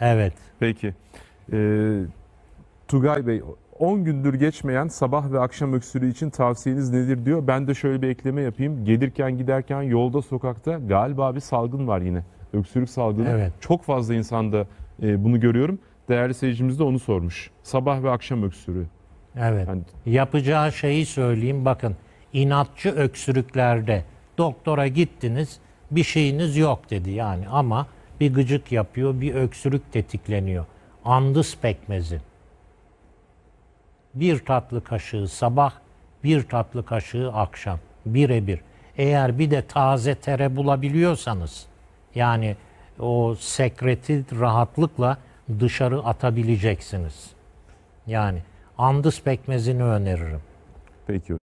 Evet. Peki. Ee, Tugay Bey 10 gündür geçmeyen sabah ve akşam öksürüğü için tavsiyeniz nedir diyor. Ben de şöyle bir ekleme yapayım. Gelirken giderken yolda sokakta galiba bir salgın var yine. Öksürük salgını. Evet. Çok fazla insanda e, bunu görüyorum. Değerli seyircimiz de onu sormuş. Sabah ve akşam öksürüğü. Evet. Yani... Yapacağı şeyi söyleyeyim. Bakın inatçı öksürüklerde doktora gittiniz bir şeyiniz yok dedi yani ama bir gıcık yapıyor, bir öksürük tetikleniyor. Andız pekmezi. Bir tatlı kaşığı sabah, bir tatlı kaşığı akşam. Birebir. Eğer bir de taze tere bulabiliyorsanız, yani o sekreti rahatlıkla dışarı atabileceksiniz. Yani andız pekmezini öneririm. Peki